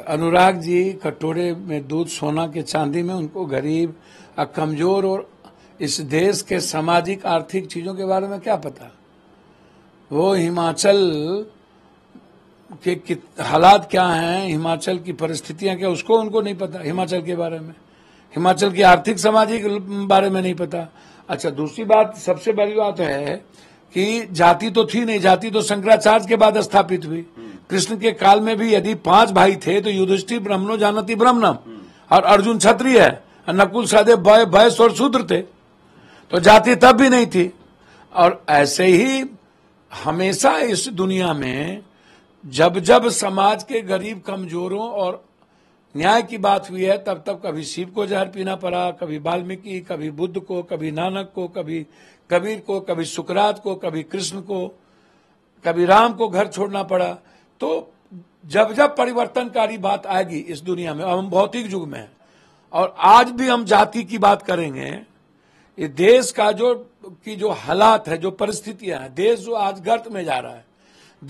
अनुराग जी कटोरे में दूध सोना के चांदी में उनको गरीब और कमजोर और इस देश के सामाजिक आर्थिक चीजों के बारे में क्या पता वो हिमाचल के हालात क्या हैं हिमाचल की परिस्थितियां क्या उसको उनको नहीं पता हिमाचल के बारे में हिमाचल की आर्थिक सामाजिक बारे में नहीं पता अच्छा दूसरी बात सबसे बड़ी बात है कि जाति तो थी नहीं जाति तो शंकराचार्य के बाद स्थापित हुई कृष्ण के काल में भी यदि पांच भाई थे तो युधिष्ठिर ब्रह्मनो जानती ब्रह्मनम और अर्जुन क्षत्रिय है नकुल सहदेव भय भय स्वर शूद्र थे तो जाति तब भी नहीं थी और ऐसे ही हमेशा इस दुनिया में जब जब समाज के गरीब कमजोरों और न्याय की बात हुई है तब तब कभी शिव को जहर पीना पड़ा कभी वाल्मीकि कभी बुद्ध को कभी नानक को कभी कबीर को कभी सुकरात को कभी कृष्ण को कभी राम को घर छोड़ना पड़ा तो जब जब परिवर्तनकारी बात आएगी इस दुनिया में हम भौतिक युग में और आज भी हम जाति की बात करेंगे ये देश का जो की जो हालात है जो परिस्थितियां हैं देश जो आज गर्त में जा रहा है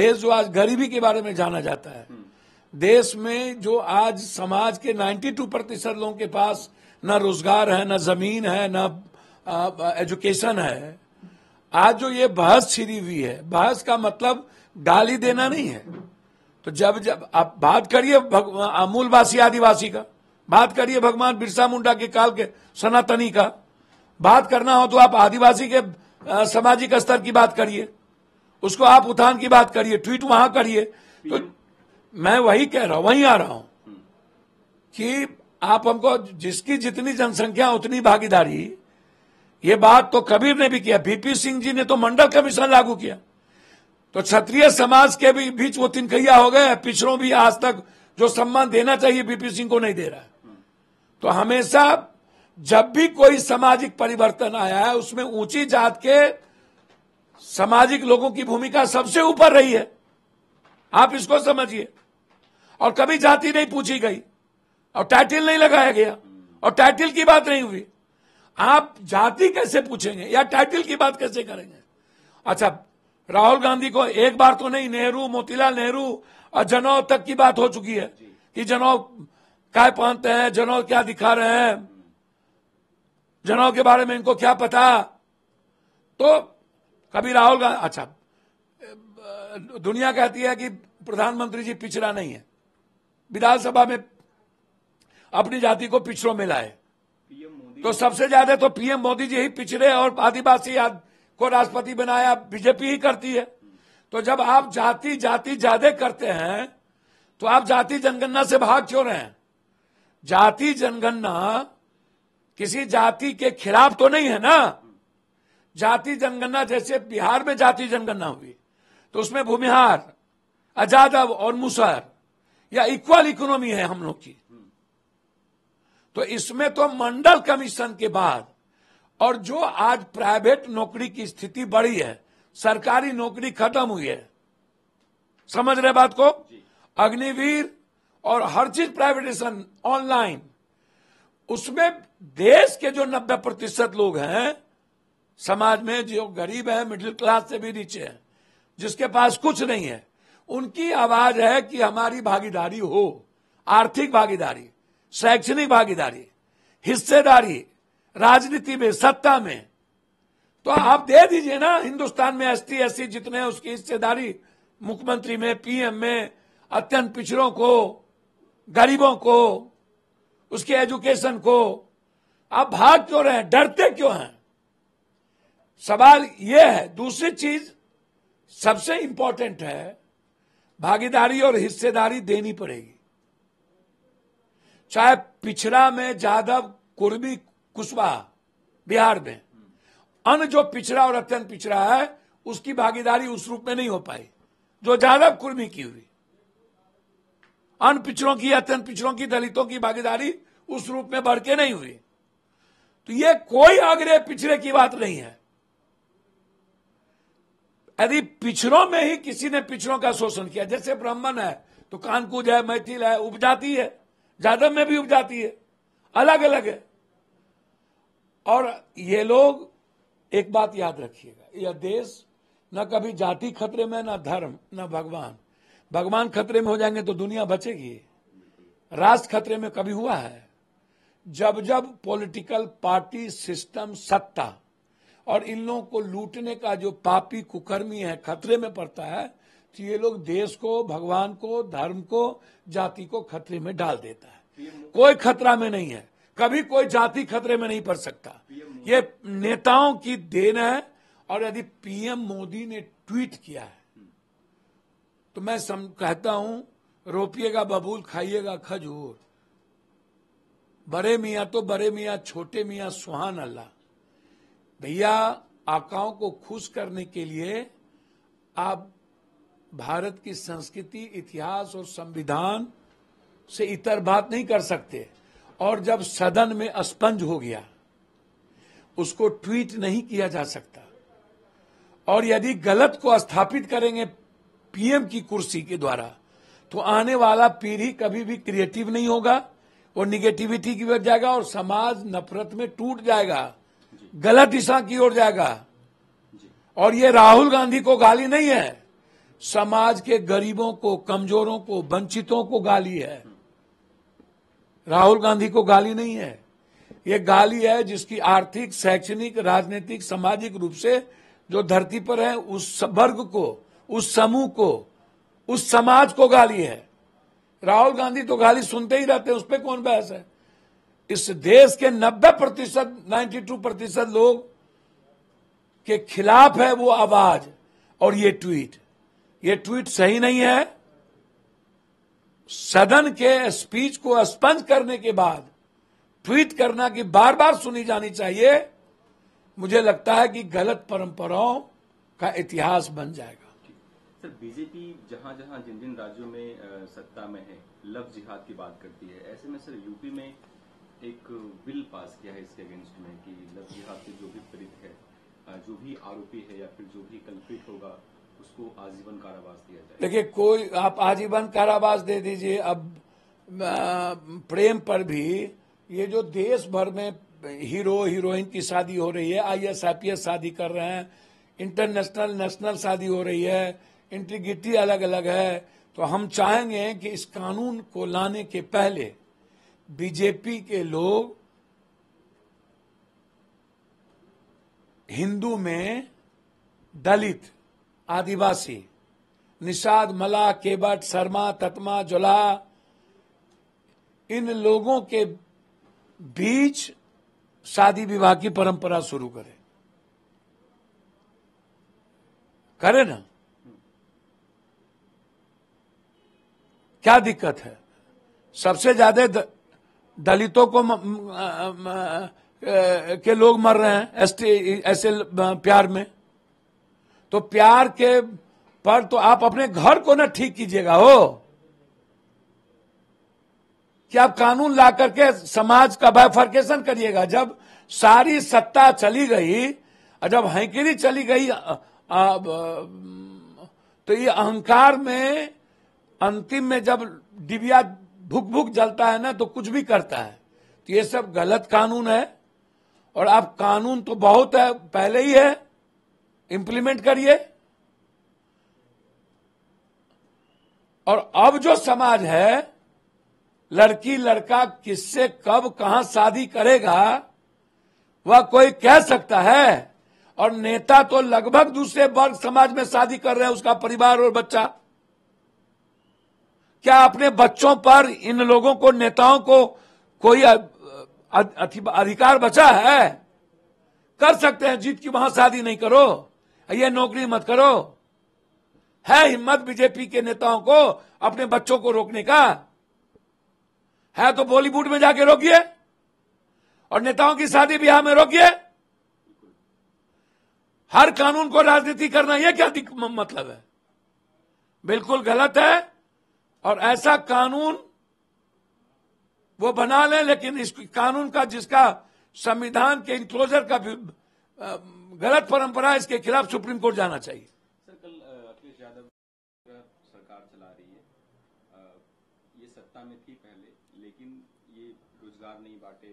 देश जो आज गरीबी के बारे में जाना जाता है हम्म। देश में जो आज समाज के 92 प्रतिशत लोगों के पास न रोजगार है न जमीन है न एजुकेशन है आज जो ये बहस छिरी हुई है बहस का मतलब गाली देना नहीं है तो जब जब आप बात करिए मूलवासी आदिवासी का बात करिए भगवान बिरसा मुंडा के काल के सनातनी का बात करना हो तो आप आदिवासी के सामाजिक स्तर की बात करिए उसको आप उठान की बात करिए ट्वीट वहां करिए तो मैं वही कह रहा हूं वही आ रहा हूं कि आप हमको जिसकी जितनी जनसंख्या उतनी भागीदारी ये बात तो कबीर ने भी किया बीपी सिंह जी ने तो मंडल कमीशन लागू किया तो क्षत्रिय समाज के भी बीच वो तिनकैया हो गए पिछड़ों भी आज तक जो सम्मान देना चाहिए बीपी सिंह को नहीं दे रहा है तो हमेशा जब भी कोई सामाजिक परिवर्तन आया है उसमें ऊंची जात के सामाजिक लोगों की भूमिका सबसे ऊपर रही है आप इसको समझिए और कभी जाति नहीं पूछी गई और टाइटल नहीं लगाया गया और टाइटल की बात नहीं हुई आप जाति कैसे पूछेंगे या टाइटल की बात कैसे करेंगे अच्छा राहुल गांधी को एक बार तो नहीं नेहरू मोतीलाल नेहरू और जनौ तक की बात हो चुकी है कि जनौ काय पहनते हैं जनौ क्या दिखा रहे हैं जनौ के बारे में इनको क्या पता तो कभी राहुल गांधी अच्छा दुनिया कहती है कि प्रधानमंत्री जी पिछड़ा नहीं है विधानसभा में अपनी जाति को पिछड़ों में लाए तो सबसे ज्यादा तो पीएम मोदी जी ही पिछड़े और आदिवासी को राष्ट्रपति बनाया बीजेपी ही करती है तो जब आप जाति जाति ज्यादा करते हैं तो आप जाति जनगणना से भाग क्यों रहे हैं जाति जनगणना किसी जाति के खिलाफ तो नहीं है ना जाति जनगणना जैसे बिहार में जाति जनगणना हुई तो उसमें भूमिहार अजादव और मुसहर या इक्वल इकोनॉमी है हम लोग की तो इसमें तो मंडल कमीशन के बाद और जो आज प्राइवेट नौकरी की स्थिति बढ़ी है सरकारी नौकरी खत्म हुई है समझ रहे बात को अग्निवीर और हर चीज प्राइवेटेशन ऑनलाइन उसमें देश के जो 90 प्रतिशत लोग हैं समाज में जो गरीब है मिडिल क्लास से भी नीचे है जिसके पास कुछ नहीं है उनकी आवाज है कि हमारी भागीदारी हो आर्थिक भागीदारी शैक्षणिक भागीदारी हिस्सेदारी राजनीति में सत्ता में तो आप दे दीजिए ना हिंदुस्तान में एस टी जितने उसकी हिस्सेदारी मुख्यमंत्री में पीएम में अत्यंत पिछड़ों को गरीबों को उसके एजुकेशन को आप भाग क्यों रहे हैं डरते क्यों हैं सवाल यह है दूसरी चीज सबसे इंपॉर्टेंट है भागीदारी और हिस्सेदारी देनी पड़ेगी चाहे पिछड़ा में जादव कुर्मी कुशवाहा बिहार में अन्य जो पिछड़ा और अत्यंत पिछड़ा है उसकी भागीदारी उस रूप में नहीं हो पाई जो जादव कुर्मी की हुई अन पिछड़ों की अत्यंत पिछड़ों की दलितों की भागीदारी उस रूप में बढ़ के नहीं हुई तो ये कोई आग्रह पिछड़े की बात नहीं है यदि पिछड़ों में ही किसी ने पिछड़ों का शोषण किया जैसे ब्राह्मण है तो कानकूज है मैथिल है उपजाती है जादव में भी उपजाती है अलग अलग है और ये लोग एक बात याद रखिएगा यह देश न कभी जाति खतरे में न धर्म न भगवान भगवान खतरे में हो जाएंगे तो दुनिया बचेगी राष्ट्र खतरे में कभी हुआ है जब जब पॉलिटिकल पार्टी सिस्टम सत्ता और इन लोगों को लूटने का जो पापी कुकर्मी है खतरे में पड़ता है तो ये लोग देश को भगवान को धर्म को जाति को खतरे में डाल देता है कोई खतरा में नहीं है कभी कोई जाति खतरे में नहीं पड़ सकता ये नेताओं की देन है और यदि पीएम मोदी ने ट्वीट किया है तो मैं सम कहता हूं रोपिएगा बबूल खाइएगा खजूर बड़े मियां तो बड़े मियाँ छोटे मियाँ सुहान अल्लाह भैया आकाओं को खुश करने के लिए आप भारत की संस्कृति इतिहास और संविधान से इतर बात नहीं कर सकते और जब सदन में स्पंज हो गया उसको ट्वीट नहीं किया जा सकता और यदि गलत को स्थापित करेंगे पीएम की कुर्सी के द्वारा तो आने वाला पीढ़ी कभी भी क्रिएटिव नहीं होगा वो निगेटिविटी की ओर जाएगा और समाज नफरत में टूट जाएगा गलत दिशा की ओर जाएगा और ये राहुल गांधी को गाली नहीं है समाज के गरीबों को कमजोरों को वंचितों को गाली है राहुल गांधी को गाली नहीं है ये गाली है जिसकी आर्थिक शैक्षणिक राजनीतिक सामाजिक रूप से जो धरती पर है उस वर्ग को उस समूह को उस समाज को गाली है राहुल गांधी तो गाली सुनते ही रहते हैं उस पर कौन बहस है इस देश के 90 प्रतिशत नाइन्टी प्रतिशत लोग के खिलाफ है वो आवाज और ये ट्वीट ये ट्वीट सही नहीं है सदन के स्पीच को स्पंज करने के बाद ट्वीट करना कि बार बार सुनी जानी चाहिए मुझे लगता है कि गलत परंपराओं का इतिहास बन जाएगा सर बीजेपी जहां जहां जिन जिन राज्यों में सत्ता में है लव जिहाद की बात करती है ऐसे में सर यूपी में एक बिल पास किया है इसके अगेंस्ट में कि लव जिहाद से जो भी पीड़ित है जो भी आरोपी है या फिर जो भी कल्पित होगा उसको आजीवन कारावास दिया जाए देखिए कोई आप आजीवन कारावास दे दीजिए अब प्रेम पर भी ये जो देश भर में हीरो हीरोइन की शादी हो रही है आई एस आई शादी कर रहे हैं इंटरनेशनल नेशनल शादी हो रही है इंटीग्रिटी अलग अलग है तो हम चाहेंगे कि इस कानून को लाने के पहले बीजेपी के लोग हिंदू में दलित आदिवासी निषाद मला केबट शर्मा तत्मा जोला इन लोगों के बीच शादी विवाह की परंपरा शुरू करें करे ना क्या दिक्कत है सबसे ज्यादा दलितों को म, म, म, के लोग मर रहे हैं ऐसे प्यार में तो प्यार के पर तो आप अपने घर को ना ठीक कीजिएगा हो कि आप कानून ला करके समाज का बाइफर्केशन करिएगा जब सारी सत्ता चली गई और जब हैंकिरी चली गई आ, तो ये अहंकार में अंतिम में जब डिबिया भुक भुक जलता है ना तो कुछ भी करता है तो ये सब गलत कानून है और अब कानून तो बहुत है पहले ही है इंप्लीमेंट करिए और अब जो समाज है लड़की लड़का किससे कब कहां शादी करेगा वह कोई कह सकता है और नेता तो लगभग दूसरे वर्ग समाज में शादी कर रहे हैं उसका परिवार और बच्चा क्या अपने बच्चों पर इन लोगों को नेताओं को कोई अधिकार बचा है कर सकते हैं जीत की वहां शादी नहीं करो ये नौकरी मत करो है हिम्मत बीजेपी के नेताओं को अपने बच्चों को रोकने का है तो बॉलीवुड में जाके रोकिए और नेताओं की शादी ब्याह में रोकिए हर कानून को राजनीति करना यह क्या मतलब है बिल्कुल गलत है और ऐसा कानून वो बना लें लेकिन इस कानून का जिसका संविधान के इंक्लोजर का गलत परंपरा इसके खिलाफ सुप्रीम कोर्ट जाना चाहिए सर कल अखिलेश यादव सरकार चला रही है ये सत्ता में थी पहले लेकिन ये रोजगार नहीं बांटे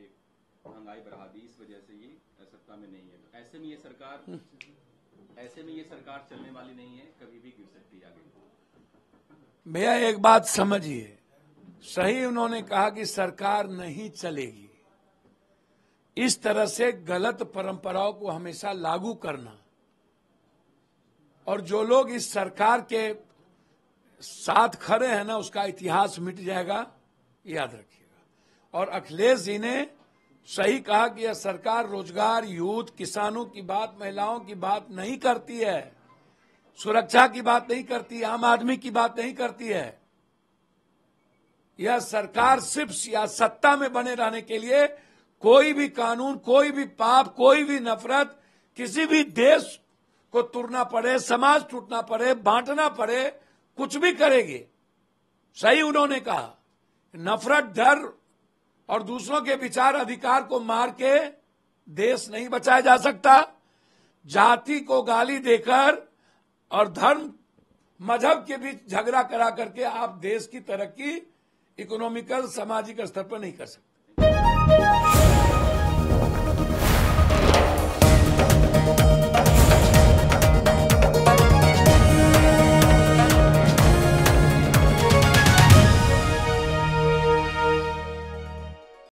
महंगाई बढ़ा दी इस वजह से ये सत्ता में नहीं है ऐसे में ये सरकार ऐसे में ये सरकार चलने वाली नहीं है कभी भी गिर सकती है आगे भैया एक बात समझिए सही उन्होंने कहा कि सरकार नहीं चलेगी इस तरह से गलत परंपराओं को हमेशा लागू करना और जो लोग इस सरकार के साथ खड़े हैं ना उसका इतिहास मिट जाएगा याद रखिएगा और अखिलेश जी ने सही कहा कि यह सरकार रोजगार यूथ किसानों की बात महिलाओं की बात नहीं करती है सुरक्षा की बात नहीं करती आम आदमी की बात नहीं करती है यह सरकार सिर्फ सत्ता में बने रहने के लिए कोई भी कानून कोई भी पाप कोई भी नफरत किसी भी देश को तुरना पड़े समाज टूटना पड़े बांटना पड़े कुछ भी करेंगे सही उन्होंने कहा नफरत डर और दूसरों के विचार अधिकार को मार के देश नहीं बचाया जा सकता जाति को गाली देकर और धर्म मजहब के बीच झगड़ा करा करके आप देश की तरक्की इकोनॉमिकल सामाजिक स्तर पर नहीं कर सकते